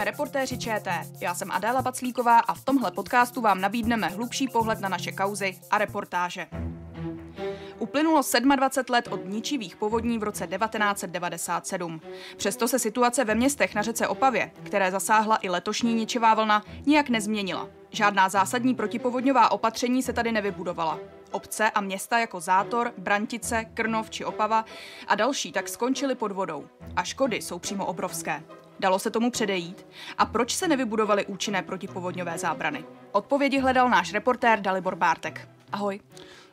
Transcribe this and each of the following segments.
jsme reportéři ČT. Já jsem Adéla Baclíková a v tomhle podcastu vám nabídneme hlubší pohled na naše kauzy a reportáže. Uplynulo 27 let od ničivých povodní v roce 1997. Přesto se situace ve městech na řece Opavě, které zasáhla i letošní ničivá vlna, nijak nezměnila. Žádná zásadní protipovodňová opatření se tady nevybudovala. Obce a města jako Zátor, Brantice, Krnov či Opava a další tak skončily pod vodou. A škody jsou přímo obrovské. Dalo se tomu předejít? A proč se nevybudovaly účinné protipovodňové zábrany? Odpovědi hledal náš reportér Dalibor Bártek. Ahoj.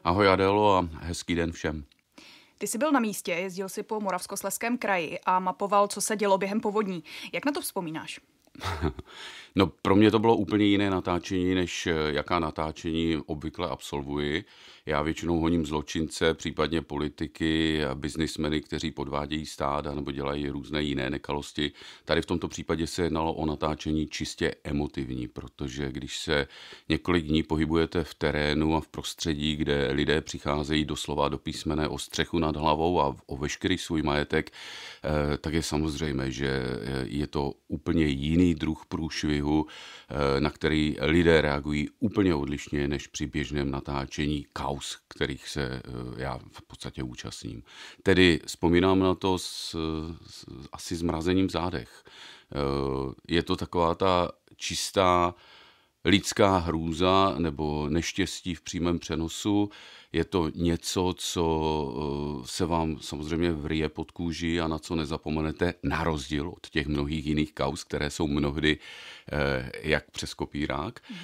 Ahoj Adelo a hezký den všem. Ty jsi byl na místě, jezdil si po Moravskosleském kraji a mapoval, co se dělo během povodní. Jak na to vzpomínáš? No pro mě to bylo úplně jiné natáčení, než eh, jaká natáčení obvykle absolvuji. Já většinou honím zločince, případně politiky, biznismeny, kteří podvádějí stát nebo dělají různé jiné nekalosti. Tady v tomto případě se jednalo o natáčení čistě emotivní, protože když se několik dní pohybujete v terénu a v prostředí, kde lidé přicházejí doslova do písmene o střechu nad hlavou a o veškerý svůj majetek, eh, tak je samozřejmé, že eh, je to úplně jiný jiný druh průšvihu, eh, na který lidé reagují úplně odlišně než při běžném natáčení kaus, kterých se eh, já v podstatě účastním. Tedy vzpomínám na to s, s, asi zmrazením zádech. Eh, je to taková ta čistá lidská hrůza nebo neštěstí v přímém přenosu. Je to něco, co eh, se vám samozřejmě vrije pod kůži a na co nezapomenete, na rozdíl od těch mnohých jiných kaus, které jsou mnohdy eh, jak přes kopírák. Mhm.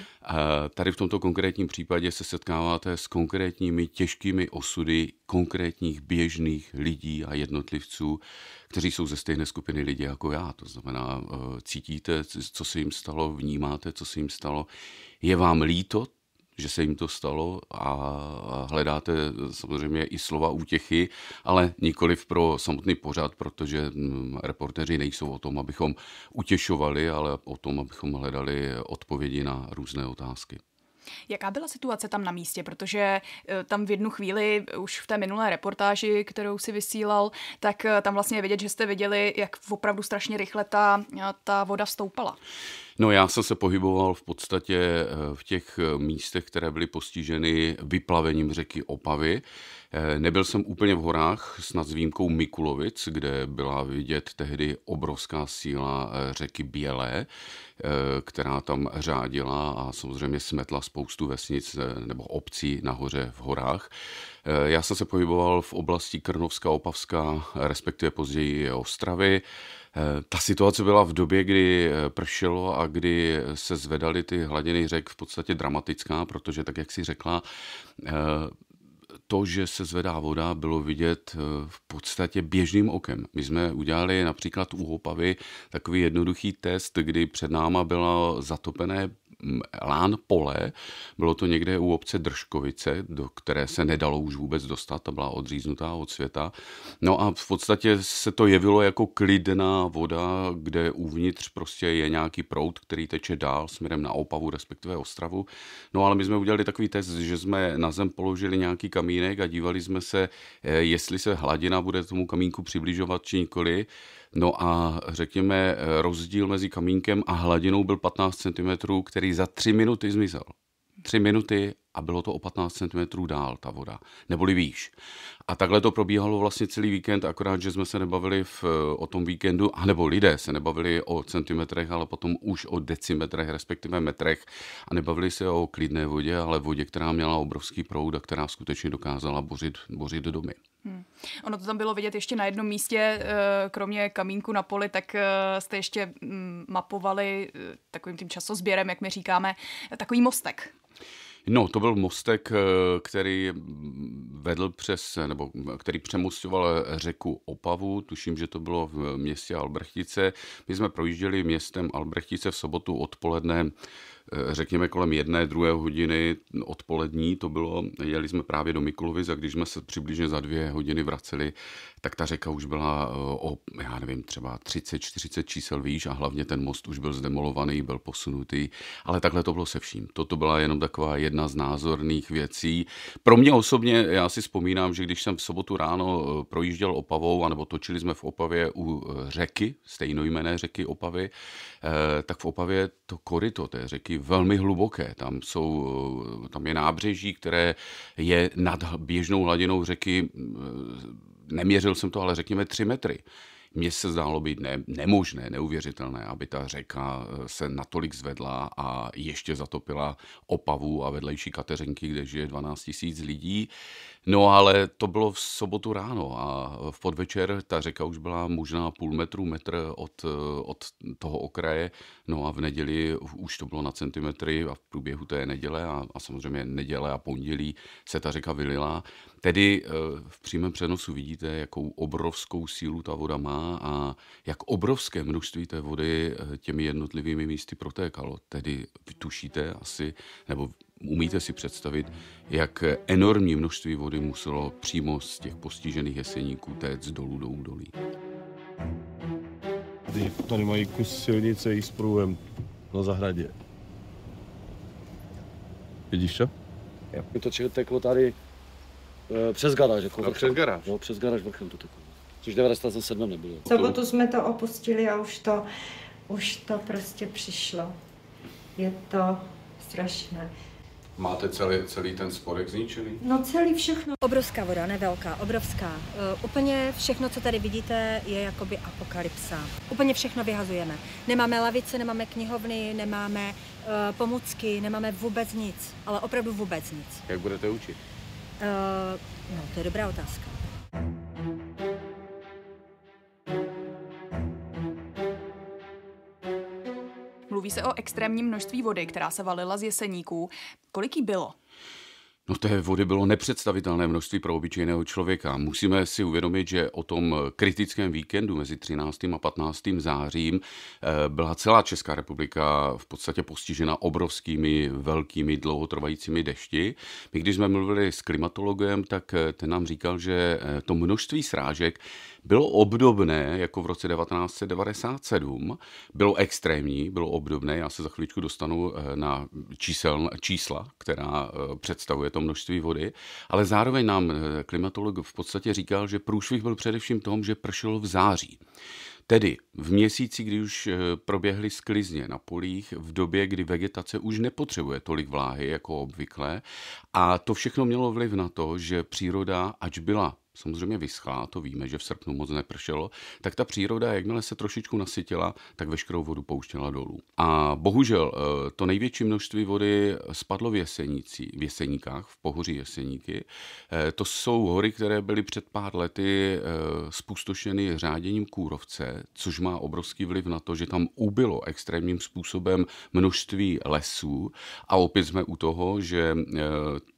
Tady v tomto konkrétním případě se setkáváte s konkrétními těžkými osudy konkrétních běžných lidí a jednotlivců, kteří jsou ze stejné skupiny lidí jako já. To znamená, eh, cítíte, co se jim stalo, vnímáte, co se jim stalo. Je vám líto, že se jim to stalo a hledáte eh, samozřejmě i slova útěchy, ale nikoliv pro samotný pořad, protože hm, reportéři nejsou o tom, abychom utěšovali, ale o tom, abychom hledali odpovědi na různé otázky. Jaká byla situace tam na místě? Protože eh, tam v jednu chvíli, eh, už v té minulé reportáži, kterou si vysílal, tak eh, tam vlastně je vidět, že jste viděli, jak opravdu strašně rychle ta, ta voda stoupala. No já jsem se pohyboval v podstatě eh, v těch eh, místech, které byly postiženy vyplavením řeky Opavy. Eh, nebyl jsem úplně v horách, snad s výjimkou Mikulovic, kde byla vidět tehdy obrovská síla řeky Bělé, která tam řádila a samozřejmě smetla spoustu vesnic nebo obcí nahoře v horách. Eh, já jsem se pohyboval v oblasti Krnovska, Opavska, eh, respektive později Ostravy. Eh, ta situace byla v době, kdy pršelo a kdy se zvedaly ty hladiny řek v podstatě dramatická, protože tak, jak si řekla, to, že se zvedá voda, bylo vidět v podstatě běžným okem. My jsme udělali například u Opavy takový jednoduchý test, kdy před náma bylo zatopené lán pole. Bylo to někde u obce Držkovice, do které se nedalo už vůbec dostat, ta byla odříznutá od světa. No a v podstatě se to jevilo jako klidná voda, kde uvnitř prostě je nějaký proud, který teče dál směrem na Opavu, respektive Ostravu. No ale my jsme udělali takový test, že jsme na zem položili nějaký kamínek a dívali jsme se, eh, jestli se hladina bude tomu kamínku přibližovat či nikoli. No a řekněme, eh, rozdíl mezi kamínkem a hladinou byl 15 cm, který za tři minuty zmizel. Tři minuty a bylo to o 15 cm dál ta voda, neboli výš. A takhle to probíhalo vlastně celý víkend, akorát, že jsme se nebavili v, o tom víkendu, anebo lidé se nebavili o centimetrech, ale potom už o decimetrech, respektive metrech a nebavili se o klidné vodě, ale vodě, která měla obrovský proud a která skutečně dokázala bořit, bořit domy. Hmm. Ono to tam bylo vidět ještě na jednom místě, eh, kromě kamínku na poli, tak eh, jste ještě mm, mapovali eh, takovým tím časozběrem, jak my říkáme, takový mostek. No, to byl mostek, eh, který vedl přes, nebo eh, který přemostoval eh, řeku Opavu, tuším, že to bylo v městě Albrechtice. My jsme projížděli městem Albrechtice v sobotu odpoledne Eh, řekněme kolem jedné, druhé hodiny odpolední, to bylo, jeli jsme právě do Mikulovic a když jsme se přibližně za dvě hodiny vraceli, tak ta řeka už byla eh, o, já nevím, třeba 30-40 čísel výš a hlavně ten most už byl zdemolovaný, byl posunutý, ale takhle to bylo se vším. Toto byla jenom taková jedna z názorných věcí. Pro mě osobně, já si vzpomínám, že když jsem v sobotu ráno eh, projížděl Opavou, anebo točili jsme v Opavě u řeky, stejnojmené řeky Opavy, tak v Opavě to koryto té řeky oblasti velmi hluboké. Tam, jsou, eh, tam je nábřeží, které je nad běžnou hladinou řeky, eh, neměřil jsem to, ale řekněme 3 metry. Mně se zdálo být ne, nemožné, neuvěřitelné, aby ta řeka eh, se natolik zvedla a ještě zatopila Opavu a vedlejší Kateřinky, kde žije 12 tisíc lidí. No ale to bylo v sobotu ráno a v podvečer ta řeka už byla možná půl metru, metr od, od toho okraje. No a v neděli už to bylo na centimetry a v průběhu té neděle a, a samozřejmě neděle a pondělí se ta řeka vylila. Tedy eh, v přímém přenosu vidíte, jakou obrovskou sílu ta voda má a jak obrovské množství té vody eh, těmi jednotlivými místy protékalo. Tedy vytušíte asi, nebo Umíte si představit, jak enormní množství vody muselo přímo z těch postižených jeseníků téct dolů do údolí. Tady mají kus silnice i s průvem na zahradě. Vidíš to? Jo. to teklo tady e, přes garáž. Jako no, přes garáž. No, přes garáž vrchem to teklo. Což 97 nebylo. V sobotu jsme to opustili a už to, už to prostě přišlo. Je to strašné. Máte celý, celý ten spodek zničený? No celý všechno. Obrovská voda, ne velká, obrovská. Uh, úplně všechno, co tady vidíte, je jakoby apokalypsa. Úplně všechno vyhazujeme. Nemáme lavice, nemáme knihovny, nemáme uh, pomůcky, nemáme vůbec nic. Ale opravdu vůbec nic. Jak budete učit? Uh, no, to je dobrá otázka. Mluví se o extrémním množství vody, která se valila z jeseníků. Kolik jí bylo? No té vody bylo nepředstavitelné množství pro obyčejného člověka. Musíme si uvědomit, že o tom kritickém víkendu mezi 13. a 15. zářím eh, byla celá Česká republika v podstatě postižena obrovskými, velkými, dlouhotrvajícími dešti. My když jsme mluvili s klimatologem, tak eh, ten nám říkal, že eh, to množství srážek bylo obdobné jako v roce 1997. Bylo extrémní, bylo obdobné. Já se za chvíličku dostanu na čísel, čísla, která představuje to množství vody, ale zároveň nám eh, klimatolog v podstatě říkal, že průšvih byl především tom, že pršelo v září. Tedy v měsíci, kdy už eh, proběhly sklizně na polích, v době, kdy vegetace už nepotřebuje tolik vláhy jako obvykle. A to všechno mělo vliv na to, že příroda, ač byla samozřejmě vyschá, to víme, že v srpnu moc nepršelo, tak ta příroda, jakmile se trošičku nasytila, tak veškerou vodu pouštěla dolů. A bohužel eh, to největší množství vody spadlo v, jesenicí, v Jeseníkách, v pohoří Jeseníky. Eh, to jsou hory, které byly před pár lety eh, spustošeny řáděním kůrovce, což má obrovský vliv na to, že tam ubylo extrémním způsobem množství lesů a opět jsme u toho, že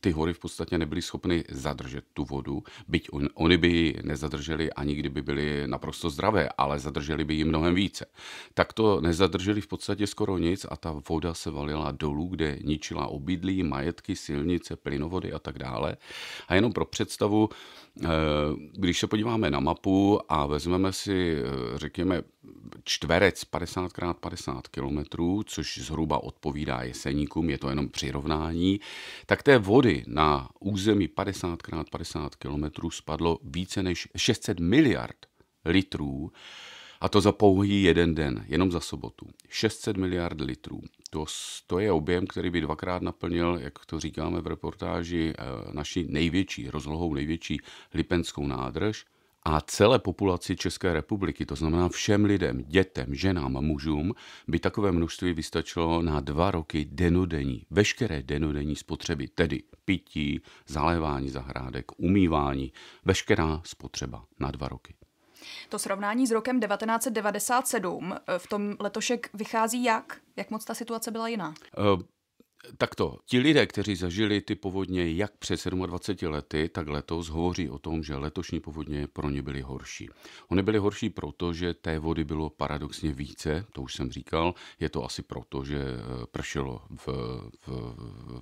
ty hory v podstatě nebyly schopny zadržet tu vodu, byť oni Oni by ji nezadrželi ani kdyby byli naprosto zdravé, ale zadrželi by ji mnohem více. Tak to nezadrželi v podstatě skoro nic a ta voda se valila dolů, kde ničila obydlí, majetky, silnice, plynovody a tak dále. A jenom pro představu, eh, když se podíváme na mapu a vezmeme si, eh, řekněme, čtverec 50 x 50 km, což zhruba odpovídá jeseníkům, je to jenom přirovnání, tak té vody na území 50 x 50 km spadlo více než 600 miliard litrů, a to za pouhý jeden den, jenom za sobotu. 600 miliard litrů. To, to je objem, který by dvakrát naplnil, jak to říkáme v reportáži, eh, naši největší, rozlohou největší lipenskou nádrž – a celé populaci České republiky, to znamená všem lidem, dětem, ženám, mužům, by takové množství vystačilo na dva roky denodenní, veškeré denodenní spotřeby, tedy pití, zalévání zahrádek, umývání, veškerá spotřeba na dva roky. To srovnání s rokem 1997 eh, v tom letošek vychází jak? Jak moc ta situace byla jiná? Uh, Takto, ti lidé, kteří zažili ty povodně jak před 27 lety, tak letos hovoří o tom, že letošní povodně pro ně byly horší. Ony byly horší proto, že té vody bylo paradoxně více, to už jsem říkal, je to asi proto, že eh, pršelo v, v,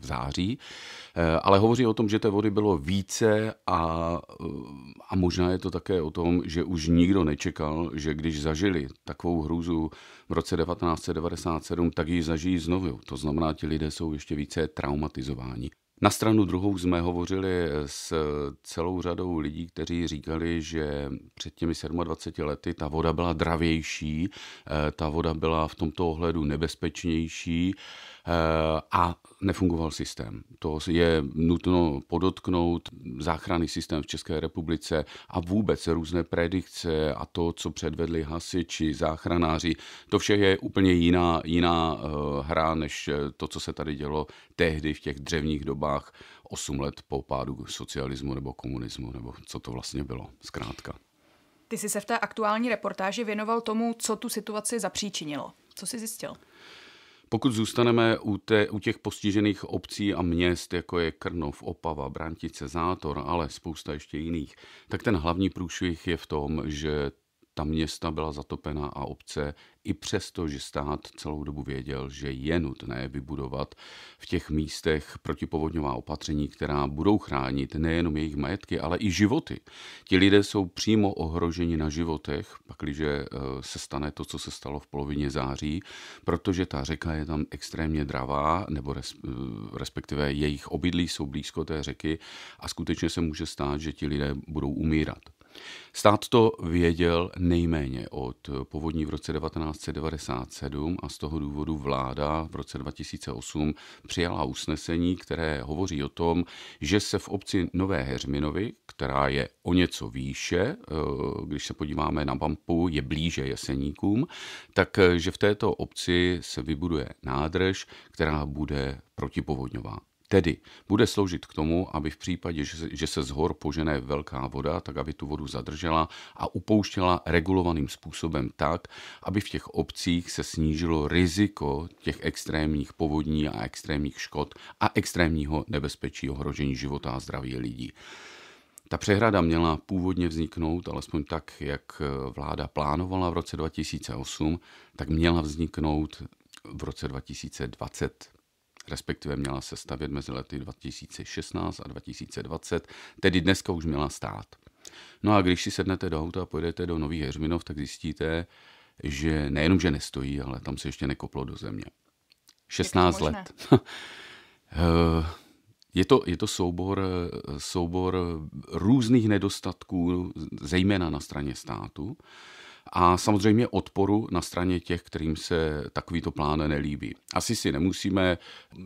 v září, eh, ale hovoří o tom, že té vody bylo více a, eh, a možná je to také o tom, že už nikdo nečekal, že když zažili takovou hrůzu v roce 1997, tak ji zažijí znovu. To znamená, ti lidé jsou jsou ještě více traumatizováni. Na stranu druhou jsme hovořili s celou řadou lidí, kteří říkali, že před těmi 27 lety ta voda byla dravější, eh, ta voda byla v tomto ohledu nebezpečnější Eh, a nefungoval systém. To je nutno podotknout. Záchranný systém v České republice a vůbec různé predikce a to, co předvedli hasiči, záchranáři, to vše je úplně jiná, jiná eh, hra, než eh, to, co se tady dělo tehdy v těch dřevních dobách 8 let po pádu socialismu nebo komunismu, nebo co to vlastně bylo, zkrátka. Ty jsi se v té aktuální reportáži věnoval tomu, co tu situaci zapříčinilo. Co jsi zjistil? Pokud zůstaneme u, té, u těch postižených obcí a měst, jako je Krnov, Opava, Brantice, Zátor, ale spousta ještě jiných, tak ten hlavní průšvih je v tom, že ta města byla zatopena a obce, i přesto, že stát celou dobu věděl, že je nutné vybudovat v těch místech protipovodňová opatření, která budou chránit nejenom jejich majetky, ale i životy. Ti lidé jsou přímo ohroženi na životech, pakliže eh, se stane to, co se stalo v polovině září, protože ta řeka je tam extrémně dravá, nebo eh, respektive jejich obydlí jsou blízko té řeky a skutečně se může stát, že ti lidé budou umírat. Stát to věděl nejméně od povodní v roce 1997 a z toho důvodu vláda v roce 2008 přijala usnesení, které hovoří o tom, že se v obci Nové Heřminovy, která je o něco výše, eh, když se podíváme na Bampu, je blíže Jeseníkům, takže eh, v této obci se vybuduje nádrž, která bude protipovodňová. Tedy bude sloužit k tomu, aby v případě, že se, z hor požené velká voda, tak aby tu vodu zadržela a upouštěla regulovaným způsobem tak, aby v těch obcích se snížilo riziko těch extrémních povodní a extrémních škod a extrémního nebezpečí ohrožení života a zdraví lidí. Ta přehrada měla původně vzniknout, alespoň tak, jak eh, vláda plánovala v roce 2008, tak měla vzniknout v roce 2020 respektive měla se stavět mezi lety 2016 a 2020, tedy dneska už měla stát. No a když si sednete do auta a pojedete do Nových Heřminov, tak zjistíte, že nejenom, že nestojí, ale tam se ještě nekoplo do země. 16 je let. Eh, je to, je to soubor, soubor různých nedostatků, zejména na straně státu, a samozřejmě odporu na straně těch, kterým se takovýto plán nelíbí. Asi si nemusíme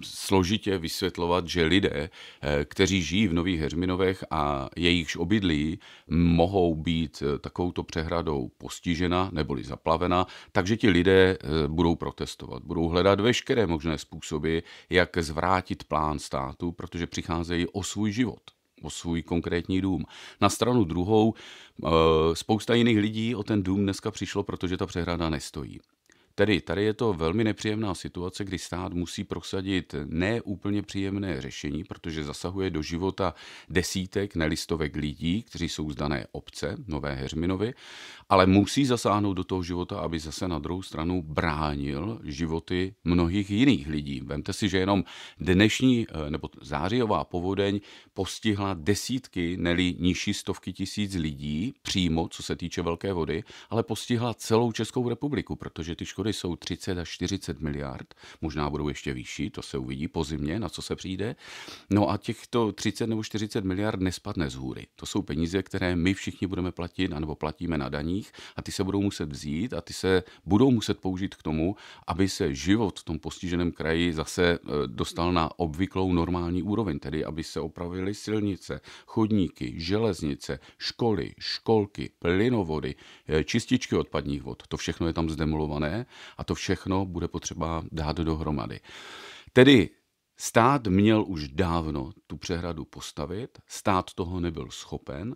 složitě vysvětlovat, že lidé, eh, kteří žijí v Nových Herminovech a jejichž obydlí mohou být eh, takovouto přehradou postižena neboli zaplavena, takže ti lidé eh, budou protestovat, budou hledat veškeré možné způsoby, jak zvrátit plán státu, protože přicházejí o svůj život o svůj konkrétní dům. Na stranu druhou, eh, spousta jiných lidí o ten dům dneska přišlo, protože ta přehrada nestojí. Tedy tady je to velmi nepříjemná situace, kdy stát musí prosadit neúplně příjemné řešení, protože zasahuje do života desítek, nelistovek lidí, kteří jsou z dané obce, Nové Heřminovy, ale musí zasáhnout do toho života, aby zase na druhou stranu bránil životy mnohých jiných lidí. Vemte si, že jenom dnešní eh, nebo zářijová povodeň postihla desítky, neli nižší stovky tisíc lidí přímo, co se týče velké vody, ale postihla celou Českou republiku, protože ty škody úspory jsou 30 až 40 miliard, možná budou ještě vyšší, to se uvidí po zimě, na co se přijde. No a těchto 30 nebo 40 miliard nespadne z hůry. To jsou peníze, které my všichni budeme platit, anebo platíme na daních a ty se budou muset vzít a ty se budou muset použít k tomu, aby se život v tom postiženém kraji zase e, dostal na obvyklou normální úroveň, tedy aby se opravily silnice, chodníky, železnice, školy, školky, plynovody, e, čističky odpadních vod. To všechno je tam zdemolované a to všechno bude potřeba dát dohromady. Tedy stát měl už dávno tu přehradu postavit, stát toho nebyl schopen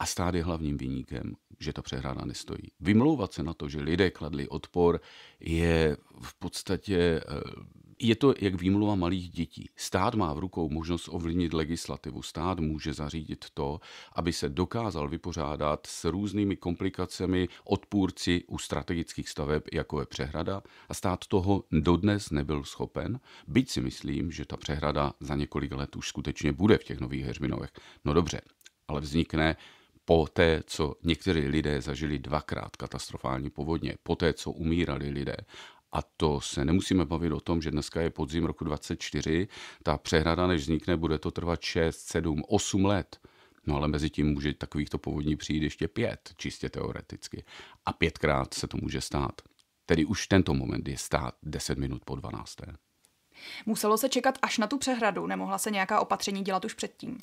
a stát je hlavním vyníkem, že ta přehrána nestojí. Vymlouvat se na to, že lidé kladli odpor, je v podstatě eh, je to jak výmluva malých dětí. Stát má v rukou možnost ovlivnit legislativu. Stát může zařídit to, aby se dokázal vypořádat s různými komplikacemi odpůrci u strategických staveb, jako je přehrada. A stát toho dodnes nebyl schopen, byť si myslím, že ta přehrada za několik let už skutečně bude v těch nových heřminovech. No dobře, ale vznikne po té, co někteří lidé zažili dvakrát katastrofální povodně, po té, co umírali lidé a to se nemusíme bavit o tom, že dneska je podzim roku 24, ta přehrada než vznikne, bude to trvat 6, 7, 8 let. No ale mezi tím může takovýchto povodní přijít ještě pět, čistě teoreticky. A pětkrát se to může stát. Tedy už tento moment je stát 10 minut po 12. Muselo se čekat až na tu přehradu, nemohla se nějaká opatření dělat už předtím?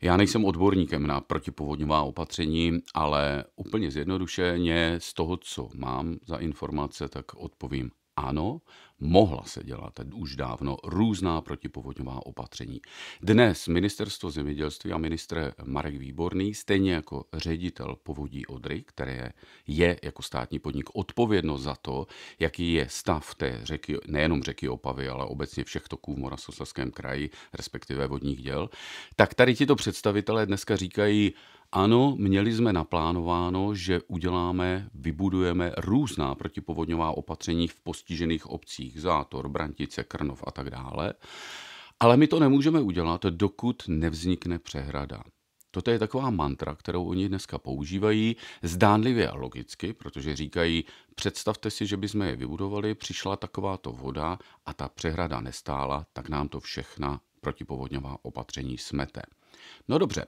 Já nejsem odborníkem na protipovodňová opatření, ale úplně zjednodušeně z toho, co mám za informace, tak odpovím ano, mohla se dělat už dávno různá protipovodňová opatření. Dnes ministerstvo zemědělství a ministr Marek Výborný, stejně jako ředitel povodí Odry, které je jako státní podnik odpovědno za to, jaký je stav té řeky, nejenom řeky Opavy, ale obecně všech toků v Moravskoslezském kraji, respektive vodních děl, tak tady ti to představitelé dneska říkají, ano, měli jsme naplánováno, že uděláme, vybudujeme různá protipovodňová opatření v postižených obcích, Zátor, Brantice, Krnov a tak dále. Ale my to nemůžeme udělat, dokud nevznikne přehrada. Toto je taková mantra, kterou oni dneska používají, zdánlivě a logicky, protože říkají, představte si, že bychom je vybudovali, přišla takováto voda a ta přehrada nestála, tak nám to všechna protipovodňová opatření smete. No dobře,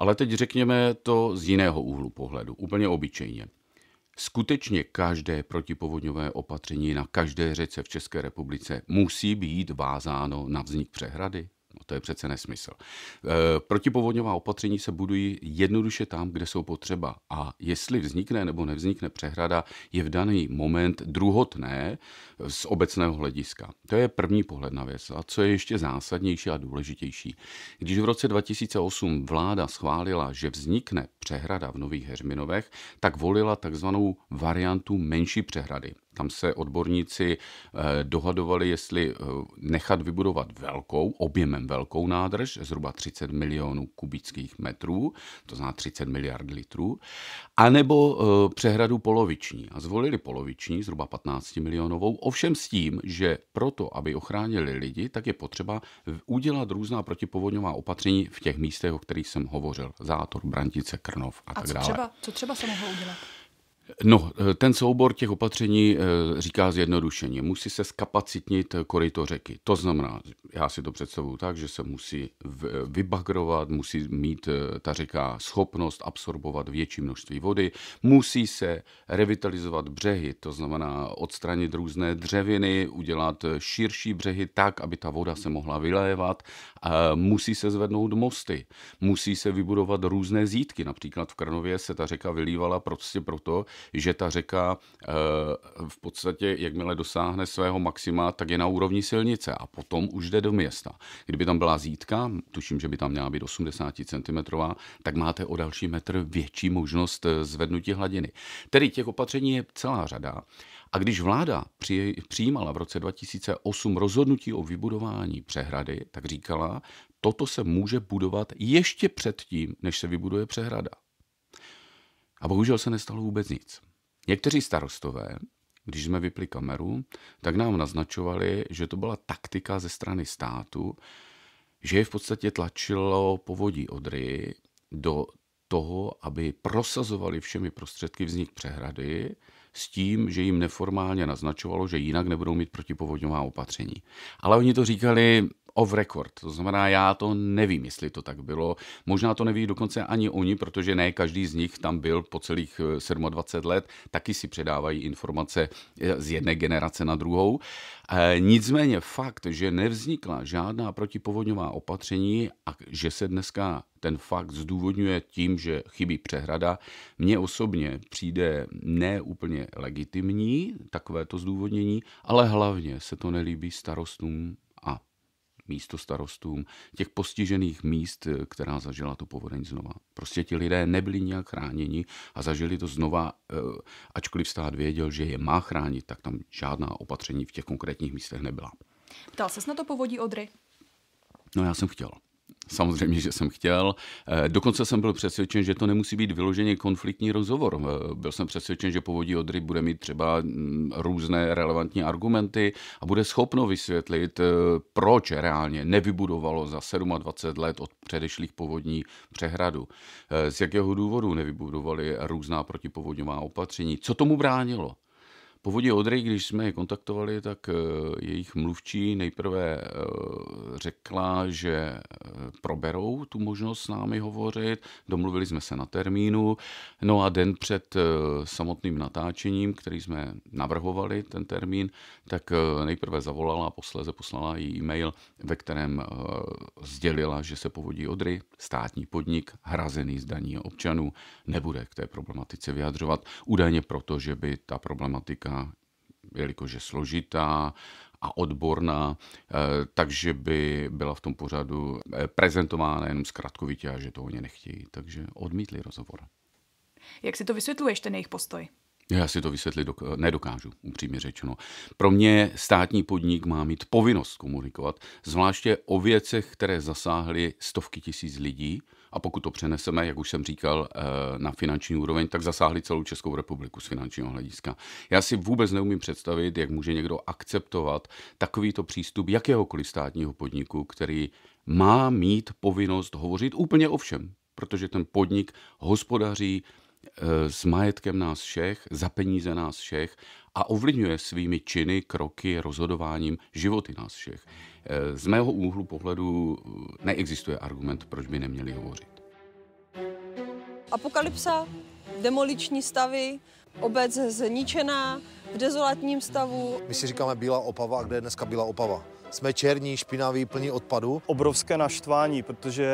ale teď řekněme to z jiného úhlu pohledu, úplně obyčejně. Skutečně každé protipovodňové opatření na každé řece v České republice musí být vázáno na vznik přehrady? No to je přece nesmysl. E, protipovodňová opatření se budují jednoduše tam, kde jsou potřeba. A jestli vznikne nebo nevznikne přehrada, je v daný moment druhotné z obecného hlediska. To je první pohled na věc. A co je ještě zásadnější a důležitější? Když v roce 2008 vláda schválila, že vznikne přehrada v Nových Herminovech, tak volila takzvanou variantu menší přehrady. Tam se odborníci eh, dohadovali, jestli eh, nechat vybudovat velkou, objemem velkou nádrž, zhruba 30 milionů kubických metrů, to znamená 30 miliard litrů, anebo eh, přehradu poloviční. A zvolili poloviční, zhruba 15 milionovou, ovšem s tím, že proto, aby ochránili lidi, tak je potřeba udělat různá protipovodňová opatření v těch místech, o kterých jsem hovořil. Zátor, Brantice, Krnov a, a tak co dále. Třeba, co třeba se mohlo udělat? No, eh, ten soubor těch opatření eh, říká zjednodušeně. Musí se skapacitnit koryto řeky. To znamená, já si to představuju tak, že se musí eh, vybagrovat, musí mít ta řeka schopnost absorbovat větší množství vody, musí se revitalizovat břehy, to znamená odstranit různé dřeviny, udělat širší břehy tak, aby ta voda se mohla vylévat, musí se zvednout mosty, musí se vybudovat různé zítky. Například v Krnově se ta řeka vylívala prostě proto, že ta řeka eh, v podstatě, jakmile dosáhne svého maxima, tak je na úrovni silnice a potom už jde do města. Kdyby tam byla zítka, tuším, že by tam měla být 80 cm, tak máte o další metr větší možnost eh, zvednutí hladiny. Tedy těch opatření je celá řada. A když vláda přijímala v roce 2008 rozhodnutí o vybudování přehrady, tak říkala, toto se může budovat ještě předtím, než se vybuduje přehrada. A bohužel se nestalo vůbec nic. Někteří starostové, když jsme vypli kameru, tak nám naznačovali, že to byla taktika ze strany státu, že je v podstatě tlačilo povodí Odry do toho, aby prosazovali všemi prostředky vznik přehrady s tím, že jim neformálně naznačovalo, že jinak nebudou mít protipovodňová opatření. Ale oni to říkali off record. To znamená, já to nevím, jestli to tak bylo. Možná to neví dokonce ani oni, protože ne každý z nich tam byl po celých 27 eh, let. Taky si předávají informace eh, z jedné generace na druhou. Eh, nicméně fakt, že nevznikla žádná protipovodňová opatření a že se dneska ten fakt zdůvodňuje tím, že chybí přehrada, mně osobně přijde neúplně legitimní takovéto zdůvodnění, ale hlavně se to nelíbí starostům místo starostům těch postižených míst, eh, která zažila to povodeň znova. Prostě ti lidé nebyli nijak chráněni a zažili to znova, eh, ačkoliv stát věděl, že je má chránit, tak tam žádná opatření v těch konkrétních místech nebyla. Ptal se na to povodí Odry? No já jsem chtěl. Samozřejmě, že jsem chtěl. Eh, dokonce jsem byl přesvědčen, že to nemusí být vyloženě konfliktní rozhovor. Eh, byl jsem přesvědčen, že povodí Odry bude mít třeba mm, různé relevantní argumenty a bude schopno vysvětlit, eh, proč reálně nevybudovalo za 27 let od předešlých povodní přehradu. Z jakého důvodu nevybudovali různá protipovodňová opatření? Co tomu bránilo? Povodí Odry, když jsme je kontaktovali, tak eh, jejich mluvčí nejprve eh, řekla, že eh, proberou tu možnost s námi hovořit, domluvili jsme se na termínu, no a den před samotným natáčením, který jsme navrhovali, ten termín, tak nejprve zavolala a posléze poslala jí e-mail, ve kterém sdělila, že se Povodí Odry, státní podnik, hrazený z daní občanů, nebude k té problematice vyjadřovat, údajně proto, že by ta problematika jelikož je složitá a odborná, eh, takže by byla v tom pořadu eh, prezentována jenom zkratkovitě a že to oni nechtějí. Takže odmítli rozhovor. Jak si to vysvětluješ, ten jejich postoj? Já si to vysvětlit dok- nedokážu, upřímně řečeno. Pro mě státní podnik má mít povinnost komunikovat, zvláště o věcech, které zasáhly stovky tisíc lidí, a pokud to přeneseme, jak už jsem říkal, eh, na finanční úroveň, tak zasáhli celou Českou republiku z finančního hlediska. Já si vůbec neumím představit, jak může někdo akceptovat takovýto přístup jakéhokoliv státního podniku, který má mít povinnost hovořit úplně o všem, protože ten podnik hospodaří eh, s majetkem nás všech, za peníze nás všech a ovlivňuje svými činy, kroky, rozhodováním životy nás všech. Eh, z mého úhlu pohledu eh, neexistuje argument, proč by neměli hovořit. Apokalypsa, demoliční stavy, obec zničená, v dezolatním stavu. My si říkáme Bílá Opava, a kde je dneska Bílá Opava? Jsme černí, špinaví, plní odpadu. Obrovské naštvání, protože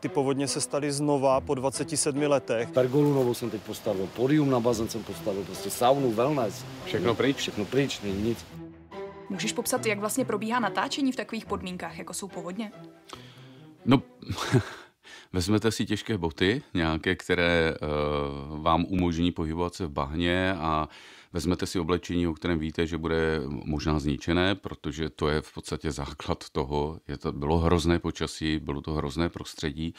ty povodně se staly znova po 27 letech. Pergolu novou jsem teď postavil, podium na bazén jsem postavil, prostě saunu, wellness. Všechno pryč? Všechno pryč, není nic. Můžeš popsat, jak vlastně probíhá natáčení v takových podmínkách, jako jsou povodně? No, Vezmete si těžké boty, nějaké, které uh, vám umožní pohybovat se v bahně a vezmete si oblečení, o kterém víte, že bude možná zničené, protože to je v podstatě základ toho. Je to, bylo hrozné počasí, bylo to hrozné prostředí,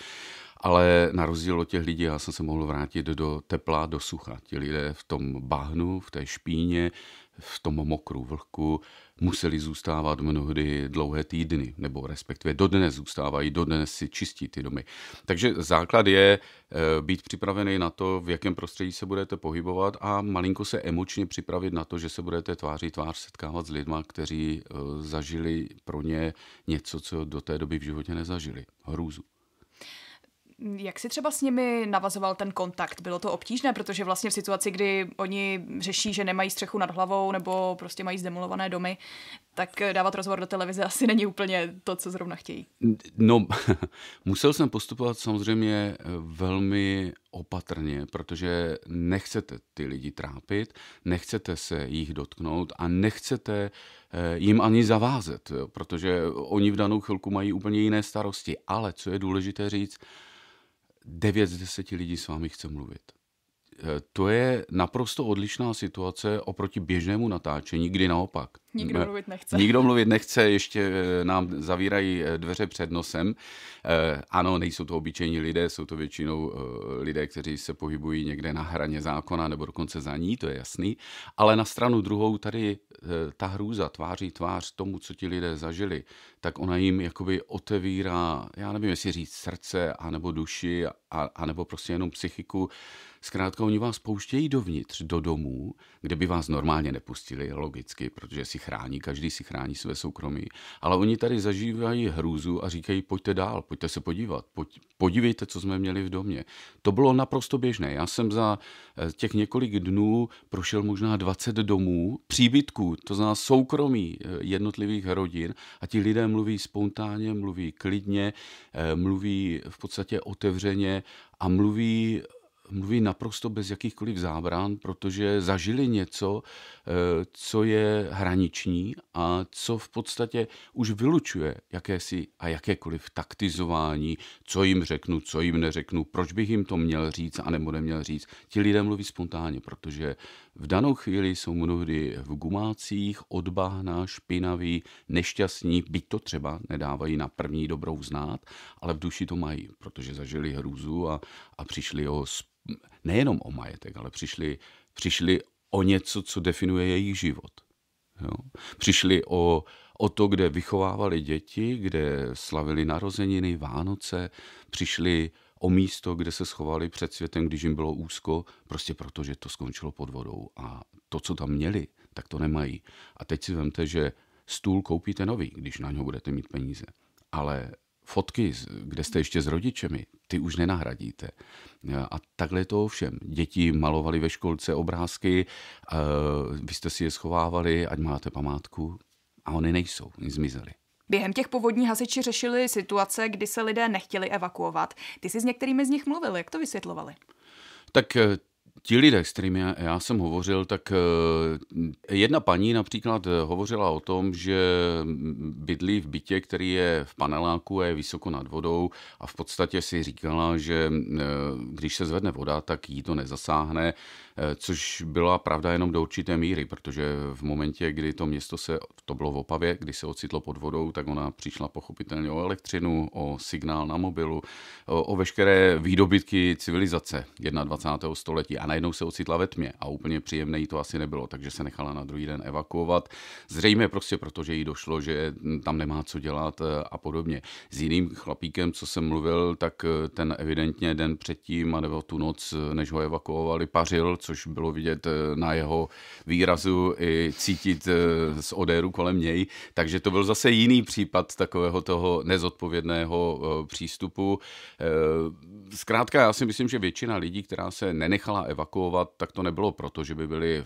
ale na rozdíl od těch lidí já jsem se mohl vrátit do tepla, do sucha. Ti lidé v tom bahnu, v té špíně v tom mokru vlhku museli zůstávat mnohdy dlouhé týdny, nebo respektive dodnes zůstávají, dodnes si čistí ty domy. Takže základ je eh, být připravený na to, v jakém prostředí se budete pohybovat a malinko se emočně připravit na to, že se budete tváří tvář setkávat s lidmi, kteří eh, zažili pro ně něco, co do té doby v životě nezažili. Hrůzu. Jak si třeba s nimi navazoval ten kontakt? Bylo to obtížné, protože vlastně v situaci, kdy oni řeší, že nemají střechu nad hlavou nebo prostě mají zdemolované domy, tak eh, dávat rozhovor do televize asi není úplně to, co zrovna chtějí. No, musel jsem postupovat samozřejmě eh, velmi opatrně, protože nechcete ty lidi trápit, nechcete se jich dotknout a nechcete eh, jim ani zavázet, protože oni v danou chvilku mají úplně jiné starosti. Ale co je důležité říct, 9 z 10 lidí s vámi chce mluvit. Eh, to je naprosto odlišná situace oproti běžnému natáčení, kdy naopak. Nikdo mluvit nechce. Nikdo mluvit nechce, ještě eh, nám zavírají eh, dveře před nosem. Ano, nejsou to obyčejní lidé, jsou to většinou lidé, kteří se pohybují někde na hraně zákona nebo dokonce za ní, to je jasný. Ale na stranu druhou tady ta hrůza tváří tvář tomu, co ti lidé zažili, tak ona jim jakoby otevírá, já nevím, jestli říct srdce, anebo duši, a, anebo prostě jenom psychiku Zkrátka oni vás pouštějí dovnitř, do domů, kde by vás normálně nepustili, logicky, protože si chrání, každý si chrání své soukromí, ale oni tady zažívají hrůzu a říkají, pojďte dál, pojďte se podívat, pojď, podívejte, co jsme měli v domě. To bylo naprosto běžné. Já jsem za eh, těch několik dnů prošel možná 20 domů, příbytků, to znamená soukromí eh, jednotlivých rodin a ti lidé mluví spontánně, mluví klidně, eh, mluví v podstatě otevřeně a mluví mluví naprosto bez jakýchkoliv zábran, protože zažili něco, eh, co je hraniční a co v podstatě už vylučuje jakési a jakékoliv taktizování, co jim řeknu, co jim neřeknu, proč bych jim to měl říct a nebo neměl říct. Ti lidé mluví spontánně, protože v danou chvíli jsou mnohdy v gumácích, odbahna, špinaví, nešťastní, byť to třeba nedávají na první dobrou znát, ale v duši to mají, protože zažili hrůzu a, a přišli o, nejenom o majetek, ale přišli, přišli o něco, co definuje jejich život. Jo? Přišli o, o to, kde vychovávali děti, kde slavili narozeniny, Vánoce, přišli o místo, kde se schovali před světem, když jim bylo úzko, prostě proto, že to skončilo pod vodou. A to, co tam měli, tak to nemají. A teď si vemte, že stůl koupíte nový, když na něho budete mít peníze. Ale fotky, kde jste ještě s rodičemi, ty už nenahradíte. A takhle je to ovšem. Děti malovali ve školce obrázky, eh, vy jste si je schovávali, ať máte památku, a oni nejsou, zmizeli. Během těch povodní hasiči řešili situace, kdy se lidé nechtěli evakuovat. Ty jsi s některými z nich mluvil, jak to vysvětlovali? Tak eh, Ti lidé, s kterými já jsem hovořil, tak eh, jedna paní například eh, hovořila o tom, že mm, bydlí v bytě, který je v paneláku a je vysoko nad vodou a v podstatě si říkala, že eh, když se zvedne voda, tak jí to nezasáhne, což byla pravda jenom do určité míry, protože v momentě, kdy to město se, to bylo v Opavě, kdy se ocitlo pod vodou, tak ona přišla pochopitelně o elektřinu, o signál na mobilu, o, veškeré výdobytky civilizace 21. století a najednou se ocitla ve tmě a úplně příjemné jí to asi nebylo, takže se nechala na druhý den evakuovat. Zřejmě prostě proto, že jí došlo, že tam nemá co dělat eh, a podobně. S jiným chlapíkem, co jsem mluvil, tak eh, ten evidentně den předtím, a nebo tu noc, eh, než ho evakuovali, pařil, což bylo vidět na jeho výrazu i cítit z odéru kolem něj. Takže to byl zase jiný případ takového toho nezodpovědného přístupu. Zkrátka, já si myslím, že většina lidí, která se nenechala evakuovat, evakuovat, tak to nebylo proto, že by byli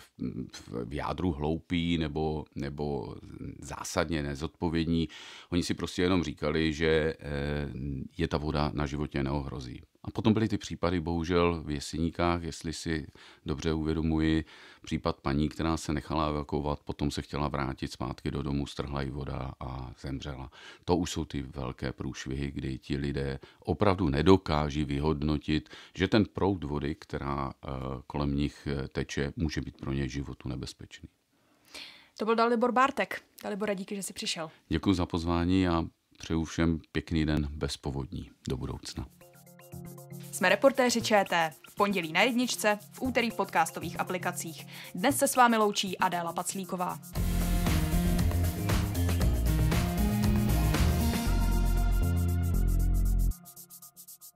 v jádru hloupí nebo, nebo zásadně nezodpovědní. Oni si prostě jenom říkali, že eh, je ta voda na životě neohrozí. A potom byly ty případy, bohužel, v Jeseníkách, jestli si dobře uvědomuji, případ paní, která se nechala evakovat, potom se chtěla vrátit zpátky do domu, strhla ji voda a zemřela. To už jsou ty velké průšvihy, kdy ti lidé opravdu nedokáží vyhodnotit, že ten proud vody, která eh, kolem nich eh, teče, může být pro ně životu nebezpečný. To byl Dalibor Bártek. Dalibor, díky, že jsi přišel. Děkuji za pozvání a přeju všem pěkný den bez povodní do budoucna. Jsme reportéři ČT. V pondělí na jedničce, v úterý v podcastových aplikacích. Dnes se s vámi loučí Adéla Paclíková.